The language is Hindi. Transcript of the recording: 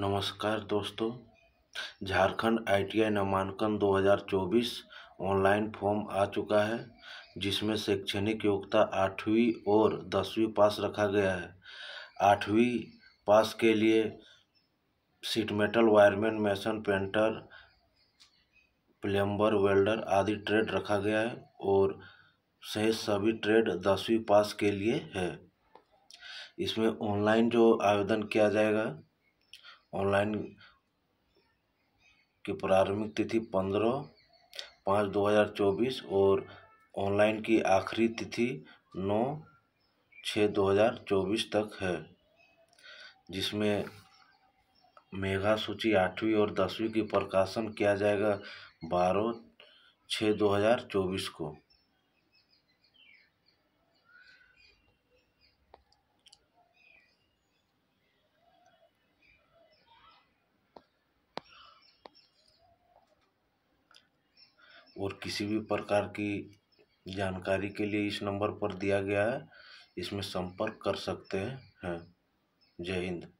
नमस्कार दोस्तों झारखंड आईटीआई नामांकन 2024 ऑनलाइन फॉर्म आ चुका है जिसमें शैक्षणिक योग्यता आठवीं और दसवीं पास रखा गया है आठवीं पास के लिए sheet metal wireman mason painter plumber welder आदि ट्रेड रखा गया है और शेष सभी ट्रेड दसवीं पास के लिए है इसमें ऑनलाइन जो आवेदन किया जाएगा ऑनलाइन की प्रारंभिक तिथि पंद्रह पाँच दो हज़ार चौबीस और ऑनलाइन की आखिरी तिथि नौ छः दो हज़ार चौबीस तक है जिसमें मेघा सूची आठवीं और दसवीं की प्रकाशन किया जाएगा बारह छः दो हज़ार चौबीस को और किसी भी प्रकार की जानकारी के लिए इस नंबर पर दिया गया है इसमें संपर्क कर सकते हैं जय हिंद